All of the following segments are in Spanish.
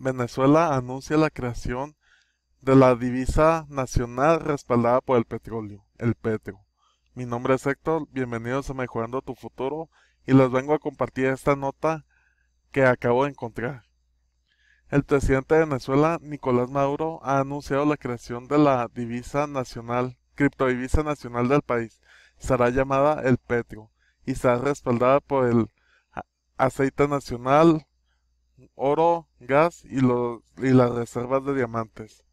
Venezuela anuncia la creación de la divisa nacional respaldada por el petróleo, el petro. Mi nombre es Héctor, bienvenidos a Mejorando tu Futuro y les vengo a compartir esta nota que acabo de encontrar. El presidente de Venezuela, Nicolás Maduro, ha anunciado la creación de la divisa nacional, criptodivisa nacional del país. Será llamada el petro y será respaldada por el aceite nacional, oro, gas y, los, y las reservas de diamantes.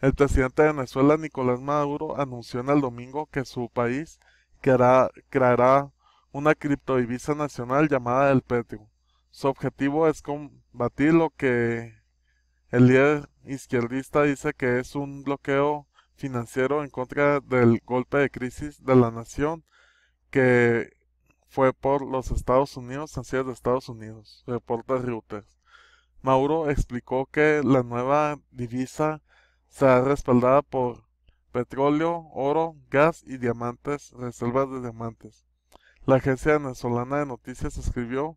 El presidente de Venezuela, Nicolás Maduro, anunció en el domingo que su país creará, creará una criptodivisa nacional llamada el Petro. Su objetivo es combatir lo que el líder izquierdista dice que es un bloqueo financiero en contra del golpe de crisis de la nación que fue por los Estados Unidos hacia de Estados Unidos, reporta Reuters. Mauro explicó que la nueva divisa será respaldada por petróleo, oro, gas y diamantes, reservas de diamantes. La agencia venezolana de noticias escribió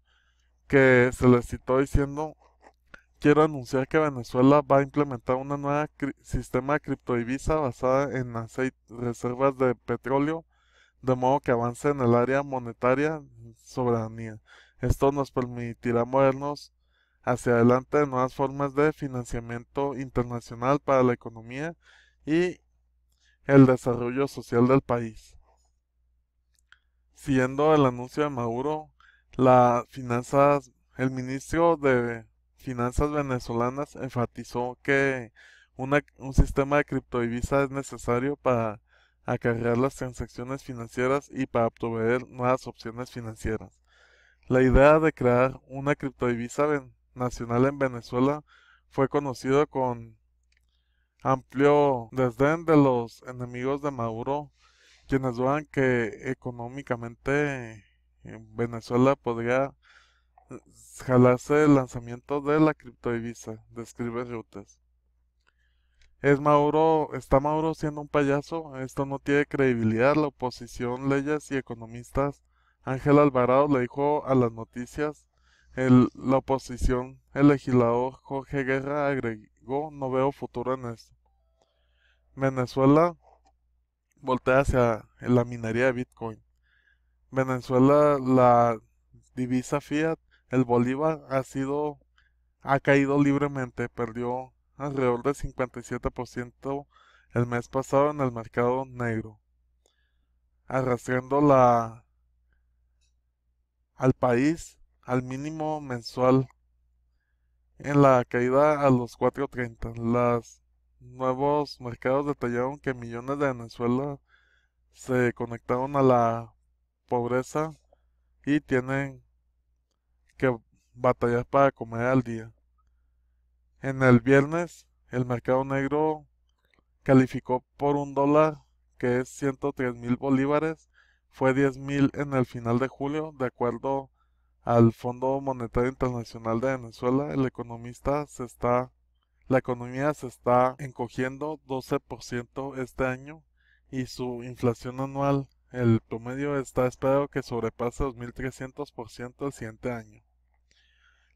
que se le citó diciendo quiero anunciar que Venezuela va a implementar una nueva sistema de criptodivisa basada en aceite, reservas de petróleo, de modo que avance en el área monetaria soberanía. Esto nos permitirá movernos hacia adelante en nuevas formas de financiamiento internacional para la economía y el desarrollo social del país. Siguiendo el anuncio de Maduro, la finanzas, el ministro de Finanzas venezolanas enfatizó que un sistema de criptodivisas es necesario para a cargar las transacciones financieras y para obtener nuevas opciones financieras. La idea de crear una criptodivisa nacional en Venezuela fue conocida con amplio desdén de los enemigos de Maduro, quienes dudan que económicamente eh, Venezuela podría eh, jalarse el lanzamiento de la criptodivisa, describe Rutas. Es Mauro, está Mauro siendo un payaso, esto no tiene credibilidad. La oposición, leyes y economistas, Ángel Alvarado le dijo a las noticias, la oposición, el legislador Jorge Guerra agregó, no veo futuro en esto. Venezuela voltea hacia la minería de Bitcoin. Venezuela, la divisa fiat, el bolívar, ha sido, ha caído libremente, perdió alrededor del 57% el mes pasado en el mercado negro, arrastrando la, al país al mínimo mensual en la caída a los 4.30. Los nuevos mercados detallaron que millones de Venezuela se conectaron a la pobreza y tienen que batallar para comer al día. En el viernes, el mercado negro calificó por un dólar, que es 103 mil bolívares, fue 10 mil en el final de julio, de acuerdo al Fondo Monetario Internacional de Venezuela, el economista se está, la economía se está encogiendo 12% este año y su inflación anual, el promedio está esperado que sobrepase 2.300% el siguiente año.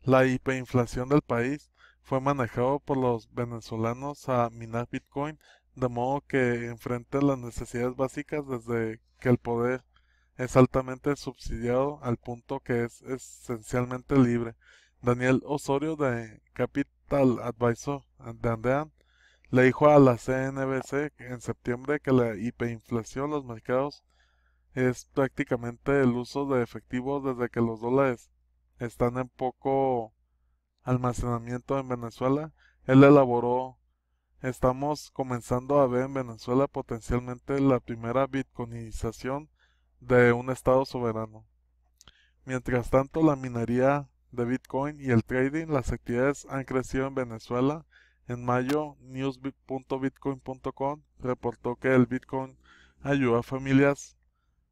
La hiperinflación del país fue manejado por los venezolanos a minar Bitcoin, de modo que enfrente las necesidades básicas desde que el poder es altamente subsidiado al punto que es esencialmente libre. Daniel Osorio de Capital Advisor de Andean le dijo a la CNBC en septiembre que la hiperinflación en los mercados es prácticamente el uso de efectivo desde que los dólares están en poco almacenamiento en Venezuela, él elaboró Estamos comenzando a ver en Venezuela potencialmente la primera bitcoinización de un Estado soberano. Mientras tanto, la minería de Bitcoin y el trading, las actividades han crecido en Venezuela. En mayo, news.bitcoin.com reportó que el Bitcoin ayudó a familias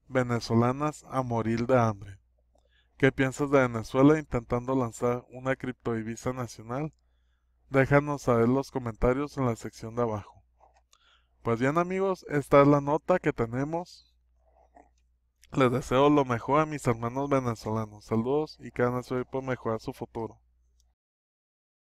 venezolanas a morir de hambre. ¿Qué piensas de Venezuela intentando lanzar una criptodivisa nacional? Déjanos saber los comentarios en la sección de abajo. Pues bien amigos, esta es la nota que tenemos. Les deseo lo mejor a mis hermanos venezolanos. Saludos y que Venezuela por mejorar su futuro.